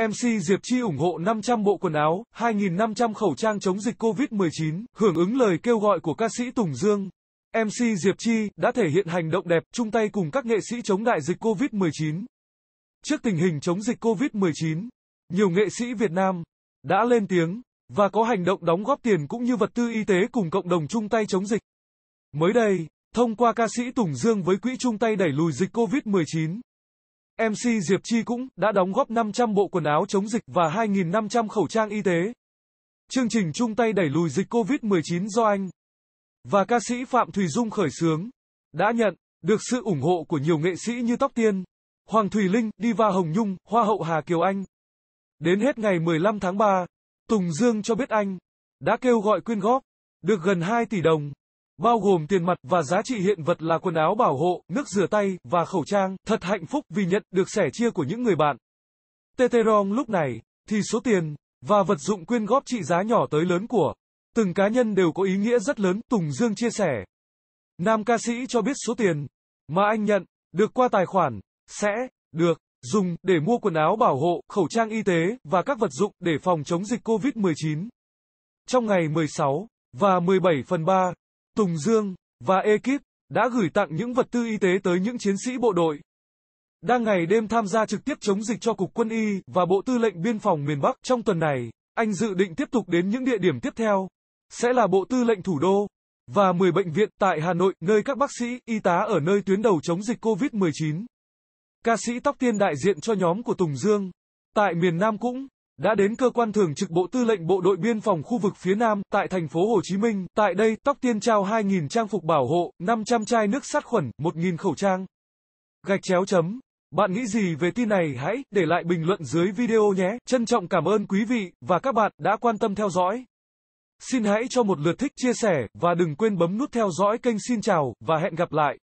MC Diệp Chi ủng hộ 500 bộ quần áo, 2.500 khẩu trang chống dịch COVID-19, hưởng ứng lời kêu gọi của ca sĩ Tùng Dương. MC Diệp Chi đã thể hiện hành động đẹp, chung tay cùng các nghệ sĩ chống đại dịch COVID-19. Trước tình hình chống dịch COVID-19, nhiều nghệ sĩ Việt Nam đã lên tiếng và có hành động đóng góp tiền cũng như vật tư y tế cùng cộng đồng chung tay chống dịch. Mới đây, thông qua ca sĩ Tùng Dương với quỹ chung tay đẩy lùi dịch COVID-19, MC Diệp Chi cũng đã đóng góp 500 bộ quần áo chống dịch và 2.500 khẩu trang y tế. Chương trình chung tay đẩy lùi dịch COVID-19 do anh và ca sĩ Phạm Thùy Dung khởi xướng đã nhận được sự ủng hộ của nhiều nghệ sĩ như Tóc Tiên, Hoàng Thùy Linh, Diva Hồng Nhung, Hoa hậu Hà Kiều Anh. Đến hết ngày 15 tháng 3, Tùng Dương cho biết anh đã kêu gọi quyên góp được gần 2 tỷ đồng bao gồm tiền mặt và giá trị hiện vật là quần áo bảo hộ, nước rửa tay và khẩu trang. Thật hạnh phúc vì nhận được sẻ chia của những người bạn. Teterong lúc này thì số tiền và vật dụng quyên góp trị giá nhỏ tới lớn của từng cá nhân đều có ý nghĩa rất lớn, Tùng Dương chia sẻ. Nam ca sĩ cho biết số tiền mà anh nhận được qua tài khoản sẽ được dùng để mua quần áo bảo hộ, khẩu trang y tế và các vật dụng để phòng chống dịch COVID-19. Trong ngày 16 và 17 phần 3 Tùng Dương và ekip đã gửi tặng những vật tư y tế tới những chiến sĩ bộ đội đang ngày đêm tham gia trực tiếp chống dịch cho Cục Quân y và Bộ Tư lệnh Biên phòng miền Bắc trong tuần này. Anh dự định tiếp tục đến những địa điểm tiếp theo, sẽ là Bộ Tư lệnh Thủ đô và 10 bệnh viện tại Hà Nội, nơi các bác sĩ, y tá ở nơi tuyến đầu chống dịch COVID-19. Ca sĩ Tóc Tiên đại diện cho nhóm của Tùng Dương, tại miền Nam cũng đã đến cơ quan thường trực Bộ Tư lệnh Bộ đội Biên phòng khu vực phía Nam tại thành phố Hồ Chí Minh. Tại đây, Tóc Tiên trao 2.000 trang phục bảo hộ, 500 chai nước sát khuẩn, 1.000 khẩu trang. Gạch chéo chấm. Bạn nghĩ gì về tin này hãy để lại bình luận dưới video nhé. Trân trọng cảm ơn quý vị và các bạn đã quan tâm theo dõi. Xin hãy cho một lượt thích, chia sẻ và đừng quên bấm nút theo dõi kênh Xin chào và hẹn gặp lại.